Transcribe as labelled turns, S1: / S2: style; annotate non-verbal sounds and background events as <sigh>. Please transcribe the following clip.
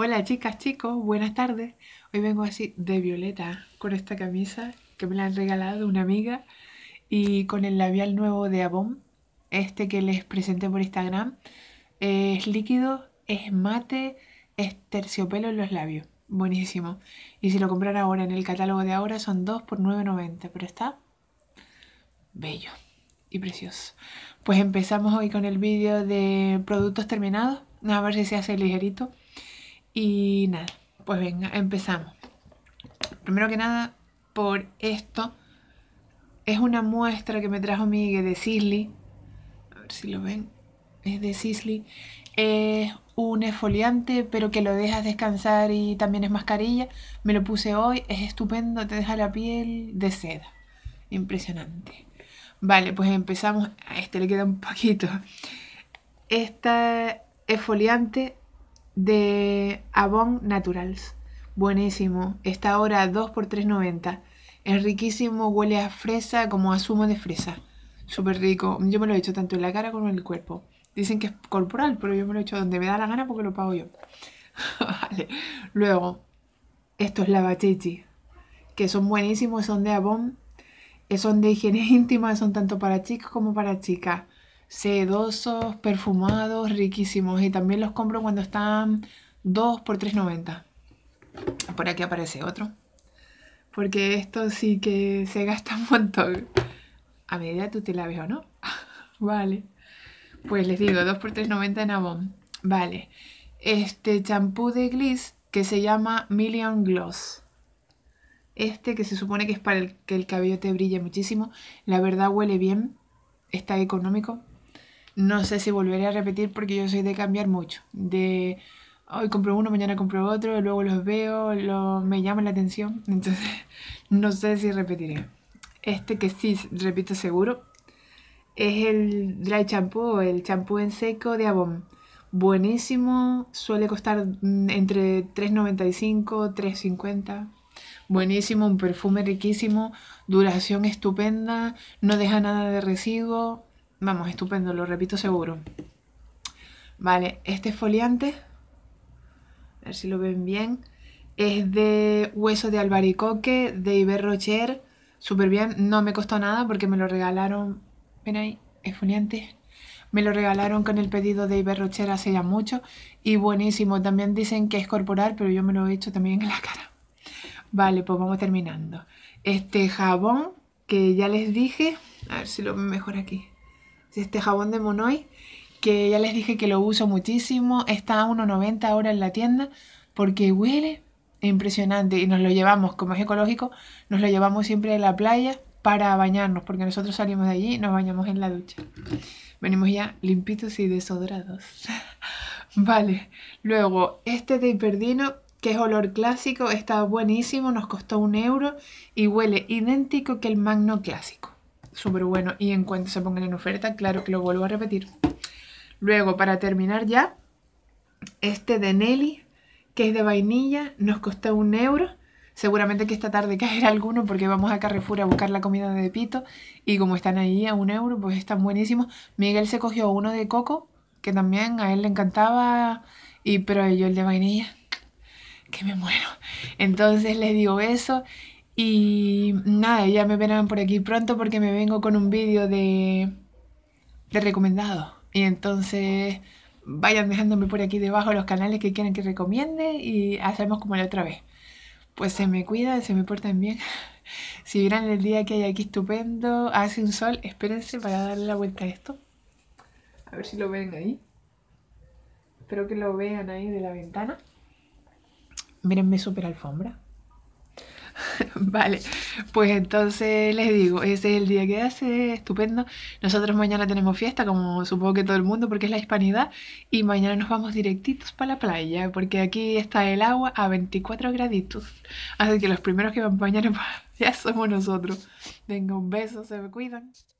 S1: Hola chicas, chicos, buenas tardes. Hoy vengo así de violeta con esta camisa que me la han regalado una amiga y con el labial nuevo de Avon, este que les presenté por Instagram. Es líquido, es mate, es terciopelo en los labios. Buenísimo. Y si lo compran ahora en el catálogo de ahora son 2 por 9,90, pero está bello y precioso. Pues empezamos hoy con el vídeo de productos terminados. A ver si se hace ligerito. Y nada, pues venga, empezamos. Primero que nada, por esto, es una muestra que me trajo mi de Sisley. A ver si lo ven. Es de Sisley. Es un esfoliante, pero que lo dejas descansar y también es mascarilla. Me lo puse hoy, es estupendo, te deja la piel de seda. Impresionante. Vale, pues empezamos. A este le queda un poquito. Esta esfoliante de Avon Naturals. Buenísimo. Está ahora 2 por 3.90. Es riquísimo, huele a fresa como a zumo de fresa. Súper rico. Yo me lo he hecho tanto en la cara como en el cuerpo. Dicen que es corporal, pero yo me lo he hecho donde me da la gana porque lo pago yo. <laughs> vale. Luego, estos lavachichi, que son buenísimos, son de Avon, eh, son de higiene <laughs> íntima, son tanto para chicos como para chicas sedosos, perfumados, riquísimos. Y también los compro cuando están 2 por 3.90. Por aquí aparece otro. Porque esto sí que se gasta un montón. A medida tú te la ves o no. <laughs> vale. Pues les digo, 2 por 3.90 en Avon. Vale. Este champú de Gliss que se llama Million Gloss. Este que se supone que es para que el cabello te brille muchísimo. La verdad huele bien. Está económico no sé si volveré a repetir porque yo soy de cambiar mucho, de hoy compro uno, mañana compro otro, luego los veo, lo, me llama la atención, <laughs> entonces no sé si repetiré. Este que sí, repito seguro, es el dry shampoo, el champú en seco de Avon. Buenísimo, suele costar mm, entre 3,95, 3,50. Buenísimo, un perfume riquísimo, duración estupenda, no deja nada de residuo, Vamos, estupendo, lo repito seguro. Vale, este foliante, a ver si lo ven bien, es de hueso de albaricoque, de Iberrocher, súper bien, no me costó nada porque me lo regalaron, ven ahí, es foliante me lo regalaron con el pedido de Iberrocher hace ya mucho y buenísimo, también dicen que es corporal, pero yo me lo he hecho también en la cara. Vale, pues vamos terminando. Este jabón que ya les dije, a ver si lo mejor aquí este jabón de Monoi, que ya les dije que lo uso muchísimo. Está a 1,90 ahora en la tienda porque huele impresionante y nos lo llevamos, como es ecológico, nos lo llevamos siempre a la playa para bañarnos, porque nosotros salimos de allí y nos bañamos en la ducha. Venimos ya limpitos y desodorados. <laughs> vale, luego este de hiperdino que es olor clásico, está buenísimo, nos costó un euro y huele idéntico que el magno clásico súper bueno y en cuanto se pongan en oferta, claro que lo vuelvo a repetir. Luego, para terminar ya, este de Nelly, que es de vainilla, nos costó un euro. Seguramente que esta tarde <laughs> caerá alguno porque vamos a Carrefour a buscar la comida de Pito y como están ahí a un euro, pues están buenísimos. Miguel se cogió uno de coco, que también a él le encantaba, y pero yo el de vainilla, que me muero. Entonces les digo eso y nada, ya me verán por aquí pronto porque me vengo con un vídeo de, de recomendado. Y entonces vayan dejándome por aquí debajo los canales que quieran que recomiende y hacemos como la otra vez. Pues se me cuidan, se me portan bien. <laughs> Si vieran el día que hay aquí estupendo, hace un sol, espérense para darle la vuelta a esto. A ver si lo ven ahí. Espero que lo vean ahí de la ventana. Mírenme súper alfombra. <laughs> Vale, pues entonces les digo, ese es el día que hace, estupendo. Nosotros mañana tenemos fiesta, como supongo que todo el mundo, porque es la hispanidad, y mañana nos vamos directitos para la playa, porque aquí está el agua a 24 graditos. Así que los primeros que van mañana <laughs> ya somos nosotros. Venga, un beso, se me cuidan.